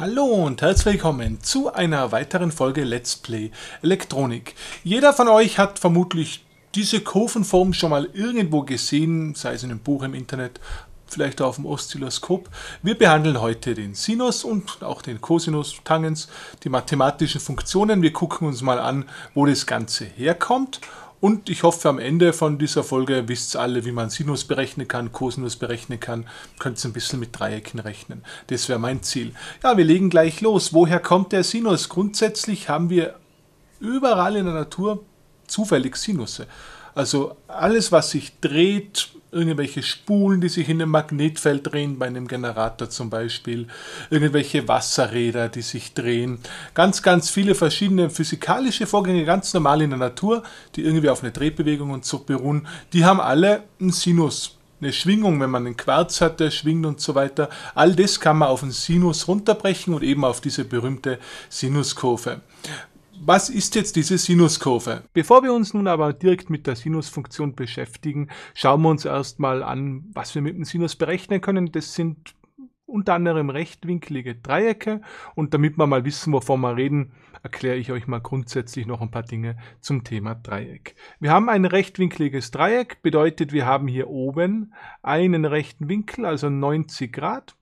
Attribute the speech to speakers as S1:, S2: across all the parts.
S1: Hallo und herzlich willkommen zu einer weiteren Folge Let's Play Elektronik. Jeder von euch hat vermutlich diese Kurvenform schon mal irgendwo gesehen, sei es in einem Buch im Internet, vielleicht auch auf dem Oszilloskop. Wir behandeln heute den Sinus und auch den Cosinus Tangens, die mathematischen Funktionen. Wir gucken uns mal an, wo das Ganze herkommt und ich hoffe, am Ende von dieser Folge wisst ihr alle, wie man Sinus berechnen kann, Cosinus berechnen kann. Könnt ihr ein bisschen mit Dreiecken rechnen. Das wäre mein Ziel. Ja, wir legen gleich los. Woher kommt der Sinus? Grundsätzlich haben wir überall in der Natur zufällig Sinusse. Also alles, was sich dreht, irgendwelche Spulen, die sich in einem Magnetfeld drehen, bei einem Generator zum Beispiel, irgendwelche Wasserräder, die sich drehen, ganz, ganz viele verschiedene physikalische Vorgänge, ganz normal in der Natur, die irgendwie auf eine Drehbewegung und so beruhen, die haben alle einen Sinus. Eine Schwingung, wenn man einen Quarz hat, der schwingt und so weiter. All das kann man auf einen Sinus runterbrechen und eben auf diese berühmte Sinuskurve was ist jetzt diese Sinuskurve? Bevor wir uns nun aber direkt mit der Sinusfunktion beschäftigen, schauen wir uns erstmal an, was wir mit dem Sinus berechnen können. Das sind unter anderem rechtwinklige Dreiecke und damit wir mal wissen, wovon wir reden, erkläre ich euch mal grundsätzlich noch ein paar Dinge zum Thema Dreieck. Wir haben ein rechtwinkliges Dreieck, bedeutet wir haben hier oben einen rechten Winkel, also 90 Grad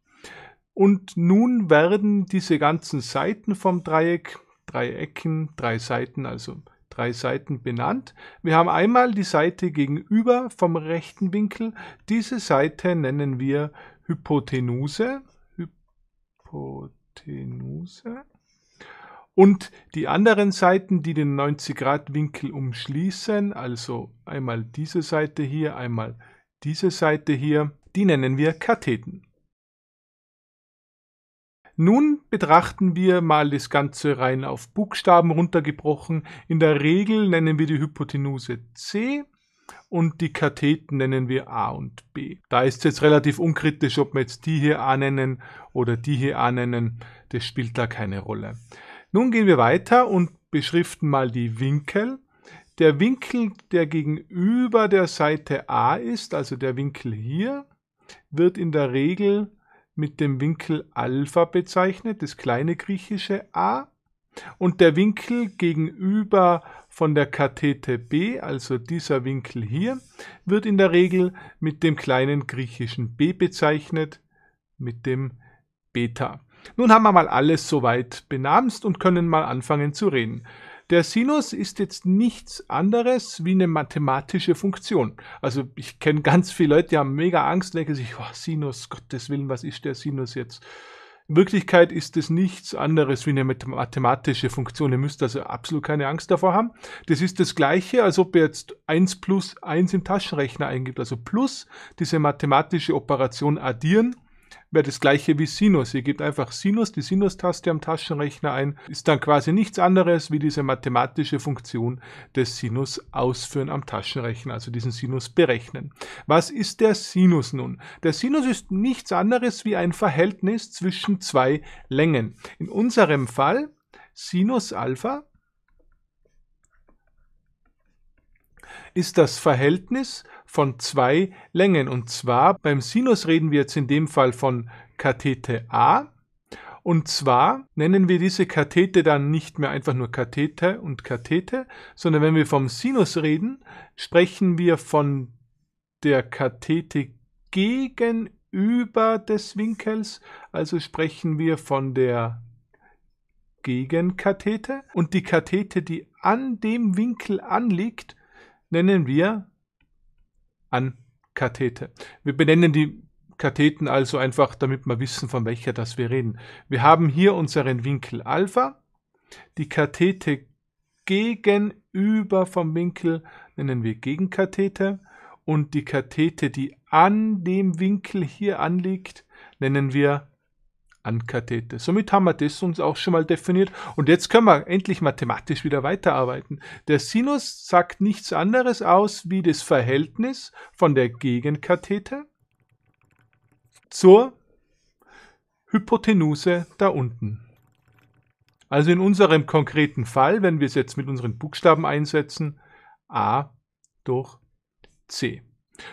S1: und nun werden diese ganzen Seiten vom Dreieck drei Ecken, drei Seiten, also drei Seiten benannt. Wir haben einmal die Seite gegenüber vom rechten Winkel. Diese Seite nennen wir Hypotenuse. Hypotenuse. Und die anderen Seiten, die den 90-Grad-Winkel umschließen, also einmal diese Seite hier, einmal diese Seite hier, die nennen wir Katheten. Nun betrachten wir mal das Ganze rein auf Buchstaben runtergebrochen. In der Regel nennen wir die Hypotenuse C und die Katheten nennen wir A und B. Da ist es jetzt relativ unkritisch, ob wir jetzt die hier A nennen oder die hier A nennen. Das spielt da keine Rolle. Nun gehen wir weiter und beschriften mal die Winkel. Der Winkel, der gegenüber der Seite A ist, also der Winkel hier, wird in der Regel mit dem Winkel Alpha bezeichnet, das kleine griechische a, und der Winkel gegenüber von der Kathete b, also dieser Winkel hier, wird in der Regel mit dem kleinen griechischen b bezeichnet, mit dem Beta. Nun haben wir mal alles soweit benamst und können mal anfangen zu reden. Der Sinus ist jetzt nichts anderes wie eine mathematische Funktion. Also ich kenne ganz viele Leute, die haben mega Angst, denken sich, oh, Sinus, Gottes Willen, was ist der Sinus jetzt? In Wirklichkeit ist es nichts anderes wie eine mathematische Funktion. Ihr müsst also absolut keine Angst davor haben. Das ist das Gleiche, als ob ihr jetzt 1 plus 1 im Taschenrechner eingibt. Also plus diese mathematische Operation addieren wäre das gleiche wie Sinus. Ihr gebt einfach Sinus, die Sinustaste am Taschenrechner ein, ist dann quasi nichts anderes wie diese mathematische Funktion des Sinus ausführen am Taschenrechner, also diesen Sinus berechnen. Was ist der Sinus nun? Der Sinus ist nichts anderes wie ein Verhältnis zwischen zwei Längen. In unserem Fall Sinus Alpha ist das Verhältnis von zwei Längen. Und zwar beim Sinus reden wir jetzt in dem Fall von Kathete A. Und zwar nennen wir diese Kathete dann nicht mehr einfach nur Kathete und Kathete, sondern wenn wir vom Sinus reden, sprechen wir von der Kathete gegenüber des Winkels, also sprechen wir von der Gegenkathete und die Kathete, die an dem Winkel anliegt, nennen wir an Kathete. Wir benennen die Katheten also einfach, damit wir wissen, von welcher das wir reden. Wir haben hier unseren Winkel Alpha, die Kathete gegenüber vom Winkel nennen wir Gegenkathete und die Kathete, die an dem Winkel hier anliegt, nennen wir Ankathete. Somit haben wir das uns auch schon mal definiert. Und jetzt können wir endlich mathematisch wieder weiterarbeiten. Der Sinus sagt nichts anderes aus wie das Verhältnis von der Gegenkathete zur Hypotenuse da unten. Also in unserem konkreten Fall, wenn wir es jetzt mit unseren Buchstaben einsetzen, a durch c.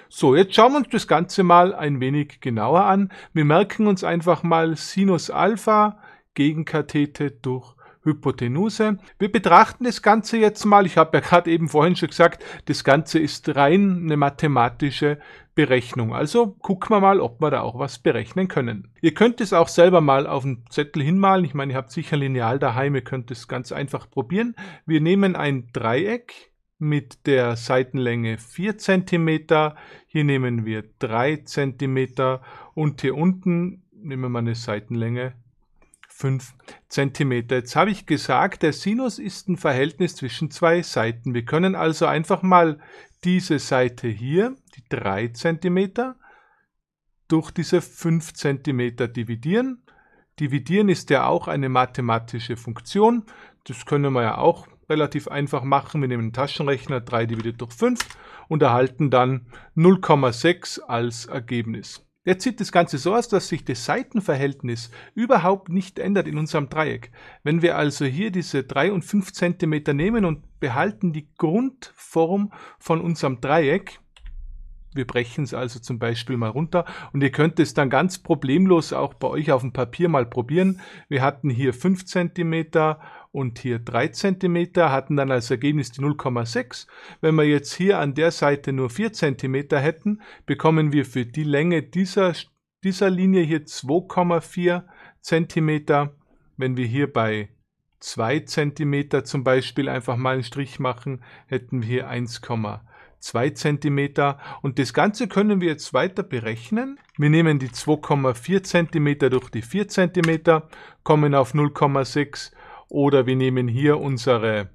S1: So, jetzt schauen wir uns das Ganze mal ein wenig genauer an. Wir merken uns einfach mal Sinus Alpha gegen Kathete durch Hypotenuse. Wir betrachten das Ganze jetzt mal, ich habe ja gerade eben vorhin schon gesagt, das Ganze ist rein eine mathematische Berechnung. Also gucken wir mal, ob wir da auch was berechnen können. Ihr könnt es auch selber mal auf einen Zettel hinmalen. Ich meine, ihr habt sicher Lineal daheim, ihr könnt es ganz einfach probieren. Wir nehmen ein Dreieck mit der Seitenlänge 4 cm. Hier nehmen wir 3 cm und hier unten nehmen wir eine Seitenlänge 5 cm. Jetzt habe ich gesagt, der Sinus ist ein Verhältnis zwischen zwei Seiten. Wir können also einfach mal diese Seite hier, die 3 cm, durch diese 5 cm dividieren. Dividieren ist ja auch eine mathematische Funktion. Das können wir ja auch relativ einfach machen. Wir nehmen einen Taschenrechner, 3 dividiert durch 5 und erhalten dann 0,6 als Ergebnis. Jetzt sieht das Ganze so aus, dass sich das Seitenverhältnis überhaupt nicht ändert in unserem Dreieck. Wenn wir also hier diese 3 und 5 cm nehmen und behalten die Grundform von unserem Dreieck, wir brechen es also zum Beispiel mal runter und ihr könnt es dann ganz problemlos auch bei euch auf dem Papier mal probieren. Wir hatten hier 5 cm und hier 3 cm, hatten dann als Ergebnis die 0,6. Wenn wir jetzt hier an der Seite nur 4 cm hätten, bekommen wir für die Länge dieser, dieser Linie hier 2,4 cm. Wenn wir hier bei 2 cm zum Beispiel einfach mal einen Strich machen, hätten wir hier 1,2 cm. Und das Ganze können wir jetzt weiter berechnen. Wir nehmen die 2,4 cm durch die 4 cm, kommen auf 0,6 oder wir nehmen hier unsere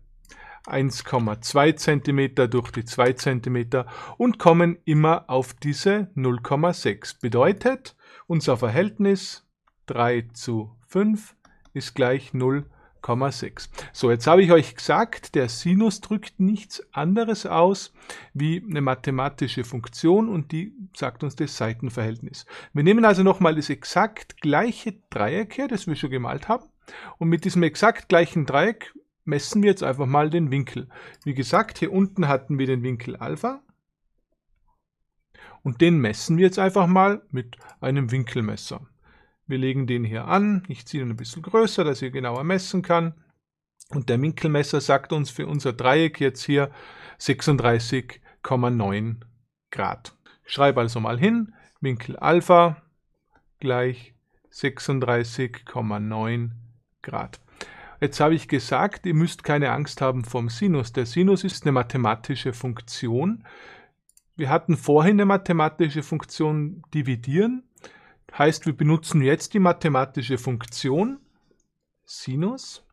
S1: 1,2 cm durch die 2 cm und kommen immer auf diese 0,6. Bedeutet, unser Verhältnis 3 zu 5 ist gleich 0,6. So, jetzt habe ich euch gesagt, der Sinus drückt nichts anderes aus wie eine mathematische Funktion und die sagt uns das Seitenverhältnis. Wir nehmen also nochmal das exakt gleiche Dreieck her, das wir schon gemalt haben und mit diesem exakt gleichen Dreieck messen wir jetzt einfach mal den Winkel. Wie gesagt, hier unten hatten wir den Winkel Alpha. Und den messen wir jetzt einfach mal mit einem Winkelmesser. Wir legen den hier an. Ich ziehe ihn ein bisschen größer, dass ihr genauer messen kann. Und der Winkelmesser sagt uns für unser Dreieck jetzt hier 36,9 Grad. Ich schreibe also mal hin, Winkel Alpha gleich 36,9 Grad. Grad. Jetzt habe ich gesagt, ihr müsst keine Angst haben vom Sinus. Der Sinus ist eine mathematische Funktion. Wir hatten vorhin eine mathematische Funktion dividieren. Heißt, wir benutzen jetzt die mathematische Funktion Sinus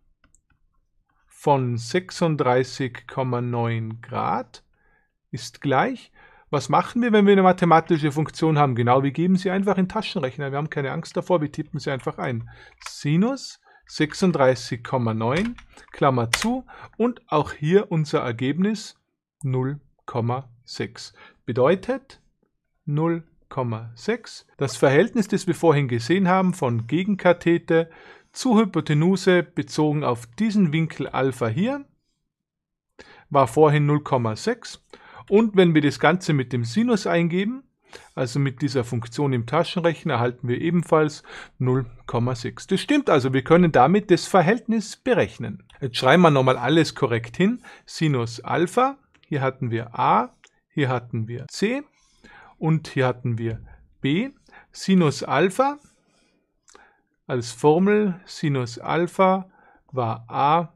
S1: von 36,9 Grad ist gleich. Was machen wir, wenn wir eine mathematische Funktion haben? Genau, wir geben sie einfach in den Taschenrechner. Wir haben keine Angst davor, wir tippen sie einfach ein. Sinus 36,9, Klammer zu. Und auch hier unser Ergebnis 0,6. Bedeutet 0,6. Das Verhältnis, das wir vorhin gesehen haben, von Gegenkathete zu Hypotenuse bezogen auf diesen Winkel Alpha hier, war vorhin 0,6. Und wenn wir das Ganze mit dem Sinus eingeben, also mit dieser Funktion im Taschenrechner erhalten wir ebenfalls 0,6. Das stimmt also, wir können damit das Verhältnis berechnen. Jetzt schreiben wir nochmal alles korrekt hin. Sinus Alpha, hier hatten wir A, hier hatten wir C und hier hatten wir B. Sinus Alpha als Formel Sinus Alpha war A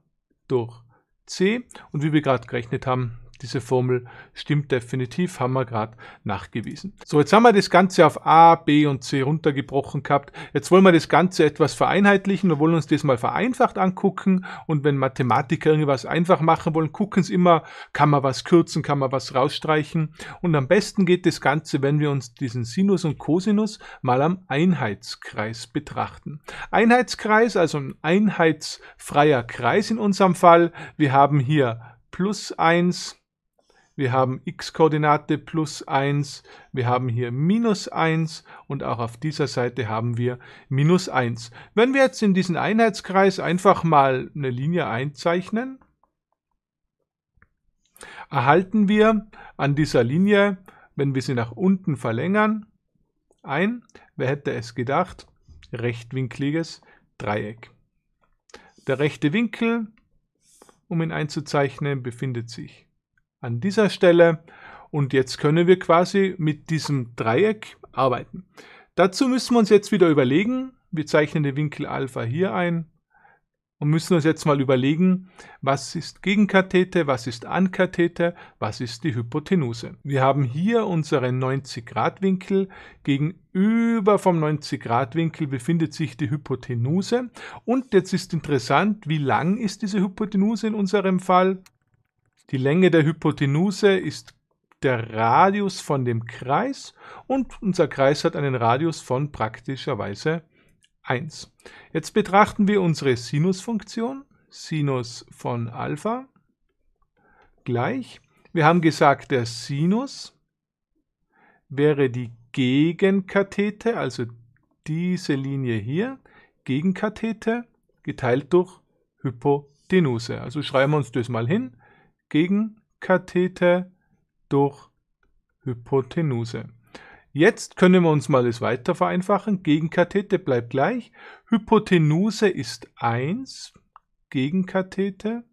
S1: durch C und wie wir gerade gerechnet haben, diese Formel stimmt definitiv, haben wir gerade nachgewiesen. So, jetzt haben wir das Ganze auf A, B und C runtergebrochen gehabt. Jetzt wollen wir das Ganze etwas vereinheitlichen und wollen uns das mal vereinfacht angucken. Und wenn Mathematiker irgendwas einfach machen wollen, gucken sie immer, kann man was kürzen, kann man was rausstreichen. Und am besten geht das Ganze, wenn wir uns diesen Sinus und Cosinus mal am Einheitskreis betrachten. Einheitskreis, also ein einheitsfreier Kreis in unserem Fall. Wir haben hier plus 1, wir haben x-Koordinate plus 1, wir haben hier minus 1 und auch auf dieser Seite haben wir minus 1. Wenn wir jetzt in diesen Einheitskreis einfach mal eine Linie einzeichnen, erhalten wir an dieser Linie, wenn wir sie nach unten verlängern, ein, wer hätte es gedacht, rechtwinkliges Dreieck. Der rechte Winkel, um ihn einzuzeichnen, befindet sich an dieser Stelle. Und jetzt können wir quasi mit diesem Dreieck arbeiten. Dazu müssen wir uns jetzt wieder überlegen, wir zeichnen den Winkel Alpha hier ein und müssen uns jetzt mal überlegen, was ist Gegenkathete, was ist Ankathete, was ist die Hypotenuse. Wir haben hier unseren 90-Grad-Winkel. Gegenüber vom 90-Grad-Winkel befindet sich die Hypotenuse. Und jetzt ist interessant, wie lang ist diese Hypotenuse in unserem Fall? Die Länge der Hypotenuse ist der Radius von dem Kreis und unser Kreis hat einen Radius von praktischerweise 1. Jetzt betrachten wir unsere Sinusfunktion, Sinus von Alpha gleich. Wir haben gesagt, der Sinus wäre die Gegenkathete, also diese Linie hier, Gegenkathete geteilt durch Hypotenuse. Also schreiben wir uns das mal hin. Gegenkathete durch Hypotenuse. Jetzt können wir uns mal das weiter vereinfachen. Gegenkathete bleibt gleich. Hypotenuse ist 1, Gegenkathete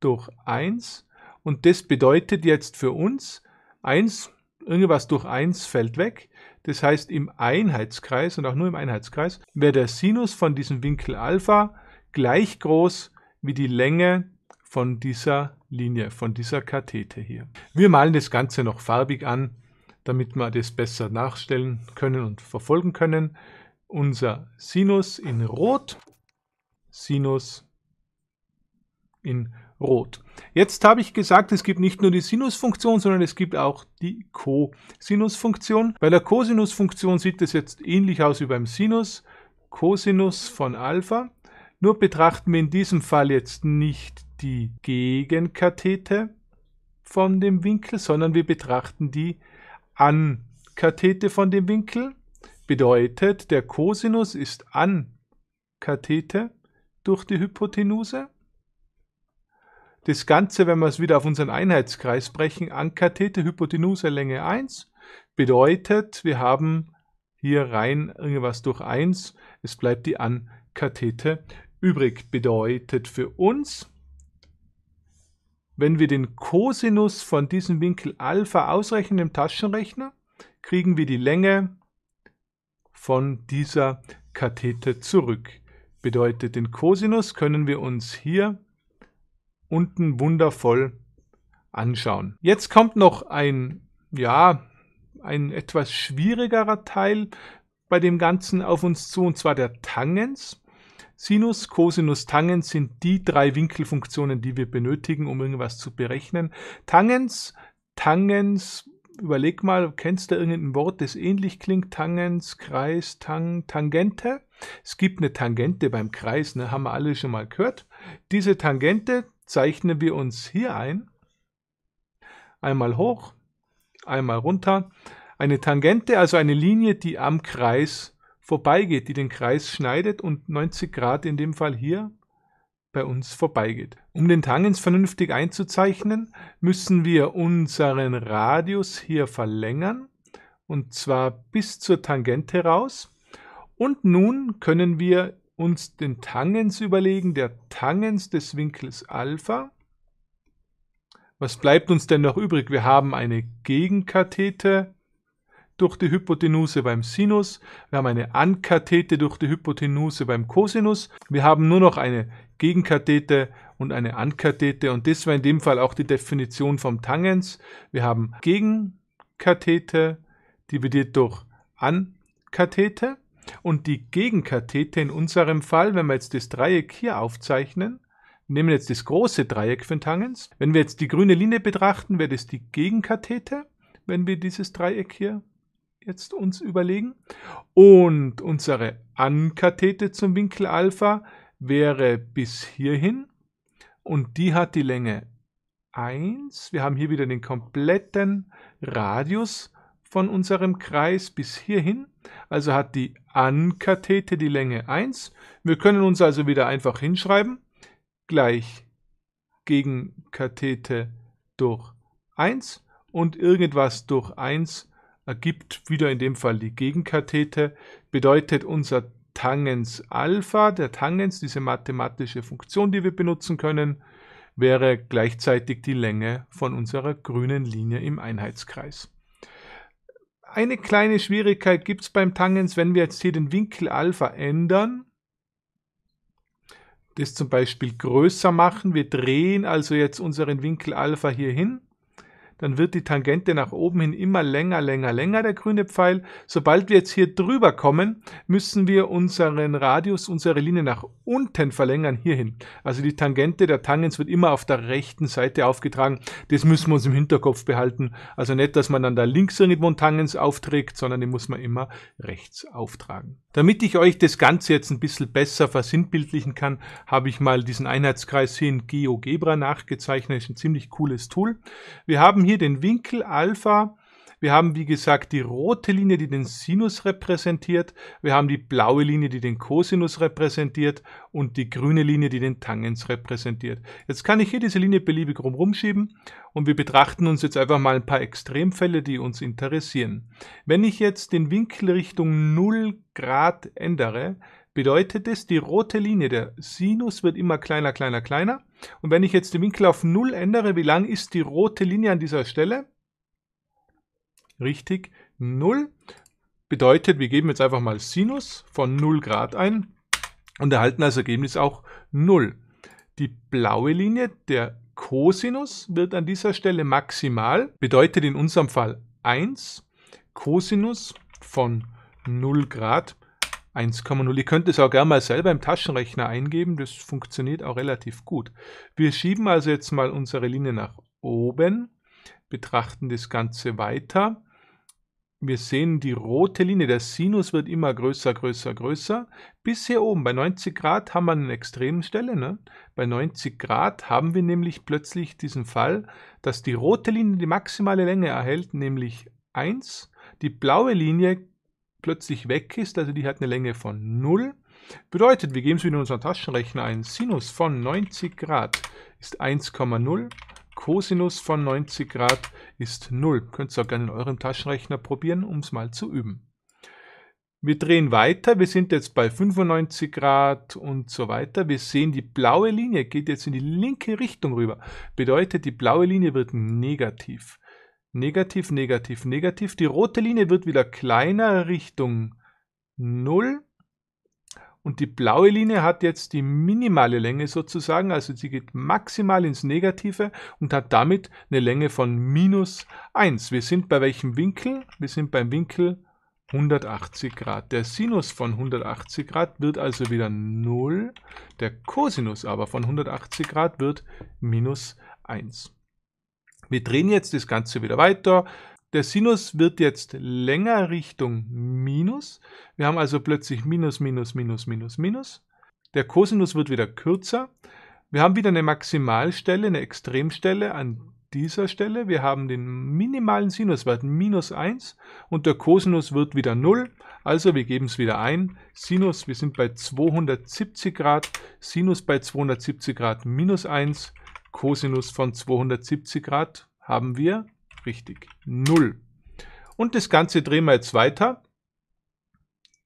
S1: durch 1. Und das bedeutet jetzt für uns, 1, irgendwas durch 1 fällt weg. Das heißt, im Einheitskreis und auch nur im Einheitskreis wäre der Sinus von diesem Winkel Alpha gleich groß wie die Länge von dieser Linie von dieser Kathete hier. Wir malen das Ganze noch farbig an, damit wir das besser nachstellen können und verfolgen können. Unser Sinus in Rot, Sinus in Rot. Jetzt habe ich gesagt, es gibt nicht nur die Sinusfunktion, sondern es gibt auch die Cosinusfunktion. Bei der Cosinusfunktion sieht es jetzt ähnlich aus wie beim Sinus. Cosinus von Alpha nur betrachten wir in diesem Fall jetzt nicht die Gegenkathete von dem Winkel, sondern wir betrachten die Ankathete von dem Winkel. Bedeutet, der Cosinus ist Ankathete durch die Hypotenuse. Das Ganze, wenn wir es wieder auf unseren Einheitskreis brechen, Ankathete, Hypotenuse, Länge 1, bedeutet, wir haben hier rein irgendwas durch 1, es bleibt die Ankathete Übrig bedeutet für uns, wenn wir den Kosinus von diesem Winkel Alpha ausrechnen im Taschenrechner, kriegen wir die Länge von dieser Kathete zurück. Bedeutet, den Kosinus können wir uns hier unten wundervoll anschauen. Jetzt kommt noch ein, ja, ein etwas schwierigerer Teil bei dem Ganzen auf uns zu, und zwar der Tangens. Sinus, Cosinus, Tangens sind die drei Winkelfunktionen, die wir benötigen, um irgendwas zu berechnen. Tangens, Tangens, überleg mal, kennst du irgendein Wort, das ähnlich klingt? Tangens, Kreis, Tang, Tangente? Es gibt eine Tangente beim Kreis, ne, haben wir alle schon mal gehört. Diese Tangente zeichnen wir uns hier ein. Einmal hoch, einmal runter. Eine Tangente, also eine Linie, die am Kreis vorbeigeht, die den Kreis schneidet und 90 Grad in dem Fall hier bei uns vorbeigeht. Um den Tangens vernünftig einzuzeichnen, müssen wir unseren Radius hier verlängern und zwar bis zur Tangente raus. Und nun können wir uns den Tangens überlegen, der Tangens des Winkels Alpha. Was bleibt uns denn noch übrig? Wir haben eine Gegenkathete, durch die Hypotenuse beim Sinus, wir haben eine Ankathete durch die Hypotenuse beim Cosinus, wir haben nur noch eine Gegenkathete und eine Ankathete und das war in dem Fall auch die Definition vom Tangens. Wir haben Gegenkathete dividiert durch Ankathete und die Gegenkathete in unserem Fall, wenn wir jetzt das Dreieck hier aufzeichnen, nehmen jetzt das große Dreieck für den Tangens. Wenn wir jetzt die grüne Linie betrachten, wäre das die Gegenkathete, wenn wir dieses Dreieck hier jetzt uns überlegen. Und unsere Ankathete zum Winkel Alpha wäre bis hierhin. Und die hat die Länge 1. Wir haben hier wieder den kompletten Radius von unserem Kreis bis hierhin. Also hat die Ankathete die Länge 1. Wir können uns also wieder einfach hinschreiben. Gleich Gegenkathete durch 1 und irgendwas durch 1 ergibt wieder in dem Fall die Gegenkathete, bedeutet unser Tangens Alpha, der Tangens, diese mathematische Funktion, die wir benutzen können, wäre gleichzeitig die Länge von unserer grünen Linie im Einheitskreis. Eine kleine Schwierigkeit gibt es beim Tangens, wenn wir jetzt hier den Winkel Alpha ändern, das zum Beispiel größer machen, wir drehen also jetzt unseren Winkel Alpha hier hin, dann wird die Tangente nach oben hin immer länger, länger, länger, der grüne Pfeil. Sobald wir jetzt hier drüber kommen, müssen wir unseren Radius, unsere Linie nach unten verlängern, hierhin. Also die Tangente der Tangens wird immer auf der rechten Seite aufgetragen. Das müssen wir uns im Hinterkopf behalten. Also nicht, dass man dann da links irgendwo einen Tangens aufträgt, sondern den muss man immer rechts auftragen. Damit ich euch das Ganze jetzt ein bisschen besser versinnbildlichen kann, habe ich mal diesen Einheitskreis hier in GeoGebra nachgezeichnet. Das ist ein ziemlich cooles Tool. Wir haben hier den Winkel Alpha wir haben, wie gesagt, die rote Linie, die den Sinus repräsentiert. Wir haben die blaue Linie, die den Cosinus repräsentiert. Und die grüne Linie, die den Tangens repräsentiert. Jetzt kann ich hier diese Linie beliebig rumschieben. Und wir betrachten uns jetzt einfach mal ein paar Extremfälle, die uns interessieren. Wenn ich jetzt den Winkel Richtung 0 Grad ändere, bedeutet es, die rote Linie, der Sinus wird immer kleiner, kleiner, kleiner. Und wenn ich jetzt den Winkel auf 0 ändere, wie lang ist die rote Linie an dieser Stelle? richtig 0. Bedeutet, wir geben jetzt einfach mal Sinus von 0 Grad ein und erhalten als Ergebnis auch 0. Die blaue Linie, der Cosinus, wird an dieser Stelle maximal, bedeutet in unserem Fall 1 Cosinus von 0 Grad 1,0. Ihr könnt es auch gerne mal selber im Taschenrechner eingeben, das funktioniert auch relativ gut. Wir schieben also jetzt mal unsere Linie nach oben, betrachten das Ganze weiter wir sehen die rote Linie, der Sinus wird immer größer, größer, größer. Bis hier oben, bei 90 Grad haben wir eine Extremstelle. Ne? Bei 90 Grad haben wir nämlich plötzlich diesen Fall, dass die rote Linie die maximale Länge erhält, nämlich 1. Die blaue Linie plötzlich weg ist, also die hat eine Länge von 0. Bedeutet, wir geben es wieder in unseren Taschenrechner ein. Sinus von 90 Grad ist 1,0 Cosinus von 90 Grad ist 0. Könnt ihr auch gerne in eurem Taschenrechner probieren, um es mal zu üben. Wir drehen weiter, wir sind jetzt bei 95 Grad und so weiter. Wir sehen, die blaue Linie geht jetzt in die linke Richtung rüber. Bedeutet, die blaue Linie wird negativ. Negativ, negativ, negativ. Die rote Linie wird wieder kleiner Richtung 0 und die blaue Linie hat jetzt die minimale Länge sozusagen, also sie geht maximal ins Negative und hat damit eine Länge von minus 1. Wir sind bei welchem Winkel? Wir sind beim Winkel 180 Grad. Der Sinus von 180 Grad wird also wieder 0, der Cosinus aber von 180 Grad wird minus 1. Wir drehen jetzt das Ganze wieder weiter, der Sinus wird jetzt länger Richtung Minus. Wir haben also plötzlich Minus, Minus, Minus, Minus, Minus. Der Cosinus wird wieder kürzer. Wir haben wieder eine Maximalstelle, eine Extremstelle an dieser Stelle. Wir haben den minimalen Sinuswert minus 1 und der Cosinus wird wieder 0. Also wir geben es wieder ein. Sinus, wir sind bei 270 Grad. Sinus bei 270 Grad minus 1. Cosinus von 270 Grad haben wir richtig, 0. Und das Ganze drehen wir jetzt weiter.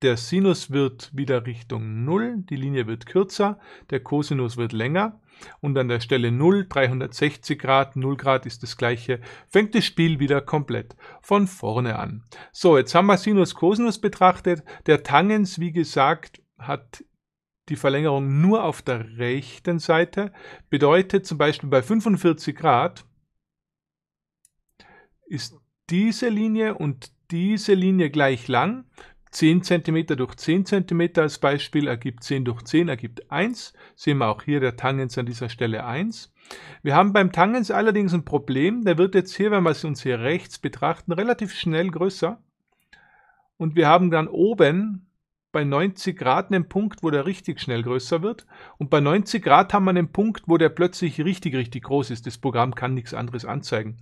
S1: Der Sinus wird wieder Richtung 0, die Linie wird kürzer, der Cosinus wird länger und an der Stelle 0, 360 Grad, 0 Grad ist das gleiche, fängt das Spiel wieder komplett von vorne an. So, jetzt haben wir Sinus, Cosinus betrachtet. Der Tangens, wie gesagt, hat die Verlängerung nur auf der rechten Seite, bedeutet zum Beispiel bei 45 Grad ist diese Linie und diese Linie gleich lang. 10 cm durch 10 cm als Beispiel ergibt 10 durch 10 ergibt 1. Sehen wir auch hier der Tangens an dieser Stelle 1. Wir haben beim Tangens allerdings ein Problem. Der wird jetzt hier, wenn wir es uns hier rechts betrachten, relativ schnell größer. Und wir haben dann oben bei 90 Grad einen Punkt, wo der richtig schnell größer wird. Und bei 90 Grad haben wir einen Punkt, wo der plötzlich richtig, richtig groß ist. Das Programm kann nichts anderes anzeigen.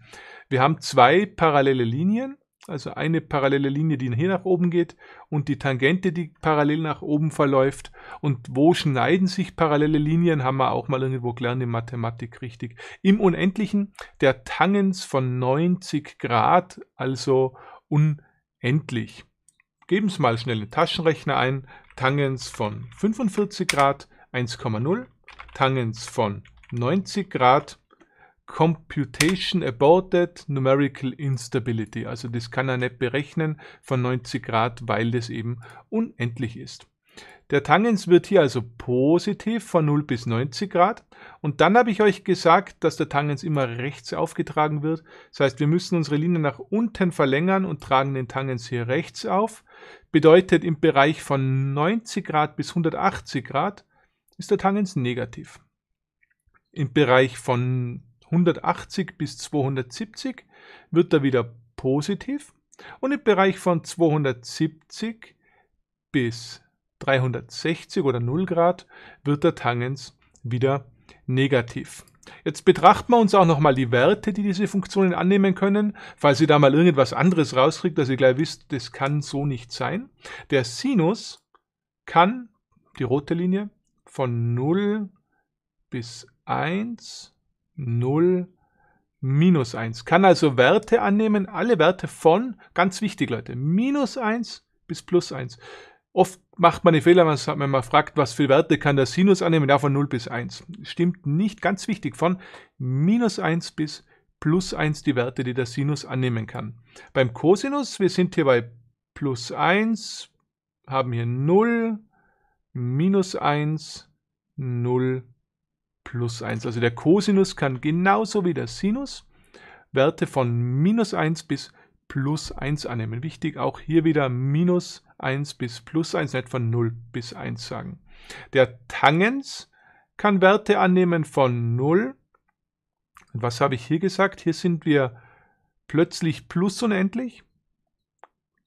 S1: Wir haben zwei parallele Linien, also eine parallele Linie, die hier nach oben geht und die Tangente, die parallel nach oben verläuft. Und wo schneiden sich parallele Linien, haben wir auch mal irgendwo gelernt in Mathematik richtig. Im Unendlichen der Tangens von 90 Grad, also unendlich. Geben Sie mal schnell einen Taschenrechner ein. Tangens von 45 Grad 1,0, Tangens von 90 Grad 1,0. Computation Aborted Numerical Instability. Also das kann er nicht berechnen von 90 Grad, weil das eben unendlich ist. Der Tangens wird hier also positiv von 0 bis 90 Grad. Und dann habe ich euch gesagt, dass der Tangens immer rechts aufgetragen wird. Das heißt, wir müssen unsere Linie nach unten verlängern und tragen den Tangens hier rechts auf. Bedeutet, im Bereich von 90 Grad bis 180 Grad ist der Tangens negativ. Im Bereich von 180 bis 270 wird er wieder positiv und im Bereich von 270 bis 360 oder 0 Grad wird der Tangens wieder negativ. Jetzt betrachten wir uns auch nochmal die Werte, die diese Funktionen annehmen können. Falls ihr da mal irgendwas anderes rauskriegt, dass ihr gleich wisst, das kann so nicht sein. Der Sinus kann, die rote Linie, von 0 bis 1 0, minus 1. Kann also Werte annehmen, alle Werte von, ganz wichtig Leute, minus 1 bis plus 1. Oft macht man den Fehler, wenn man fragt, was für Werte kann der Sinus annehmen, ja von 0 bis 1. Stimmt nicht, ganz wichtig, von minus 1 bis plus 1 die Werte, die der Sinus annehmen kann. Beim Cosinus, wir sind hier bei plus 1, haben hier 0, minus 1, 0, 1 plus 1. Also der Cosinus kann genauso wie der Sinus Werte von minus 1 bis plus 1 annehmen. Wichtig auch hier wieder minus 1 bis plus 1, nicht von 0 bis 1 sagen. Der Tangens kann Werte annehmen von 0. Und was habe ich hier gesagt? Hier sind wir plötzlich plus unendlich.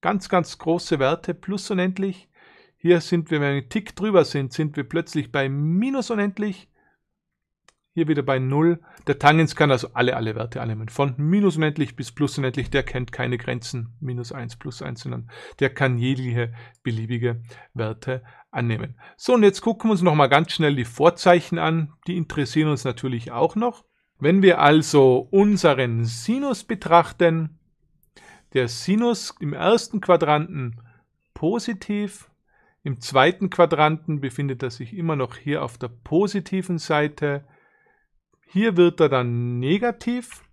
S1: Ganz, ganz große Werte, plus unendlich. Hier sind wir, wenn wir einen Tick drüber sind, sind wir plötzlich bei minus unendlich hier wieder bei 0. Der Tangens kann also alle, alle Werte annehmen. Von minus unendlich bis plus unendlich, der kennt keine Grenzen, minus 1, plus 1, sondern der kann jegliche beliebige Werte annehmen. So, und jetzt gucken wir uns nochmal ganz schnell die Vorzeichen an. Die interessieren uns natürlich auch noch. Wenn wir also unseren Sinus betrachten, der Sinus im ersten Quadranten positiv, im zweiten Quadranten befindet er sich immer noch hier auf der positiven Seite, hier wird er dann negativ.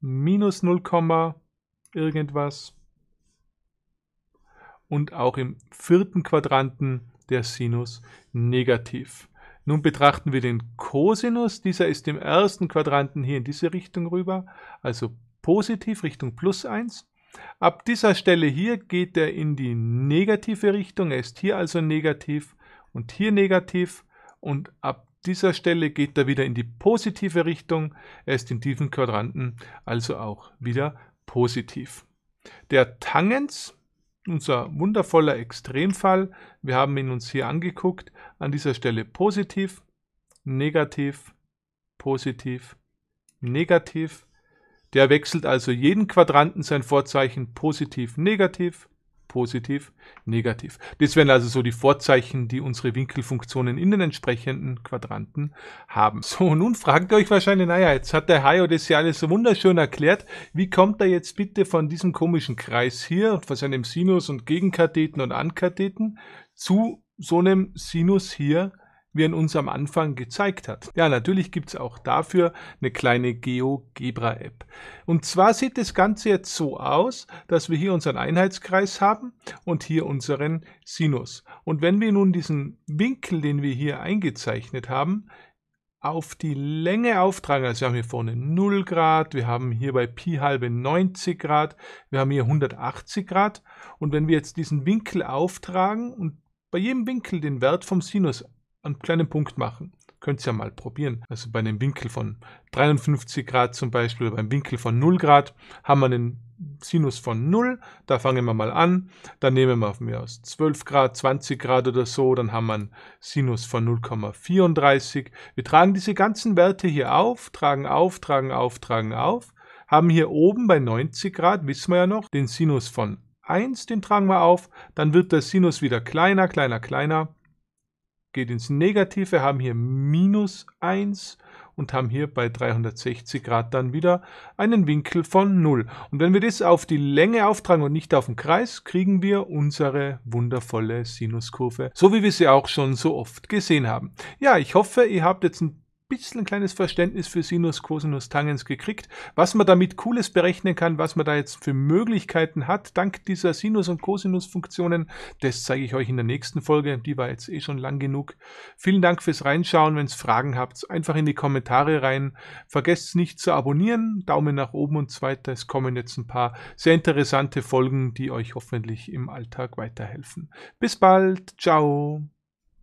S1: Minus 0, irgendwas. Und auch im vierten Quadranten der Sinus negativ. Nun betrachten wir den Cosinus. Dieser ist im ersten Quadranten hier in diese Richtung rüber, also positiv Richtung plus 1. Ab dieser Stelle hier geht er in die negative Richtung. Er ist hier also negativ und hier negativ und ab dieser Stelle geht er wieder in die positive Richtung. Er ist in tiefen Quadranten, also auch wieder positiv. Der Tangens, unser wundervoller Extremfall, wir haben ihn uns hier angeguckt, an dieser Stelle positiv, negativ, positiv, negativ. Der wechselt also jeden Quadranten sein Vorzeichen positiv, negativ, positiv, negativ. Das wären also so die Vorzeichen, die unsere Winkelfunktionen in den entsprechenden Quadranten haben. So, nun fragt ihr euch wahrscheinlich, naja, jetzt hat der Hayo das ja alles so wunderschön erklärt. Wie kommt er jetzt bitte von diesem komischen Kreis hier von seinem Sinus und Gegenkatheten und Ankatheten zu so einem Sinus hier wie er uns am Anfang gezeigt hat. Ja, natürlich gibt es auch dafür eine kleine GeoGebra-App. Und zwar sieht das Ganze jetzt so aus, dass wir hier unseren Einheitskreis haben und hier unseren Sinus. Und wenn wir nun diesen Winkel, den wir hier eingezeichnet haben, auf die Länge auftragen. Also wir haben hier vorne 0 Grad, wir haben hier bei Pi halbe 90 Grad, wir haben hier 180 Grad. Und wenn wir jetzt diesen Winkel auftragen und bei jedem Winkel den Wert vom Sinus einen kleinen Punkt machen. Könnt ihr ja mal probieren. Also bei einem Winkel von 53 Grad zum Beispiel, oder beim Winkel von 0 Grad, haben wir einen Sinus von 0. Da fangen wir mal an. Dann nehmen wir von mir aus 12 Grad, 20 Grad oder so. Dann haben wir einen Sinus von 0,34. Wir tragen diese ganzen Werte hier auf, tragen auf, tragen auf, tragen auf. Haben hier oben bei 90 Grad, wissen wir ja noch, den Sinus von 1, den tragen wir auf. Dann wird der Sinus wieder kleiner, kleiner, kleiner geht ins Negative, haben hier minus 1 und haben hier bei 360 Grad dann wieder einen Winkel von 0. Und wenn wir das auf die Länge auftragen und nicht auf den Kreis, kriegen wir unsere wundervolle Sinuskurve, so wie wir sie auch schon so oft gesehen haben. Ja, ich hoffe, ihr habt jetzt ein bisschen ein kleines Verständnis für Sinus, Cosinus, Tangens gekriegt. Was man damit Cooles berechnen kann, was man da jetzt für Möglichkeiten hat, dank dieser Sinus- und Cosinus-Funktionen, das zeige ich euch in der nächsten Folge. Die war jetzt eh schon lang genug. Vielen Dank fürs Reinschauen. Wenn es Fragen habt, einfach in die Kommentare rein. Vergesst nicht zu abonnieren. Daumen nach oben und so weiter. Es kommen jetzt ein paar sehr interessante Folgen, die euch hoffentlich im Alltag weiterhelfen. Bis bald. Ciao.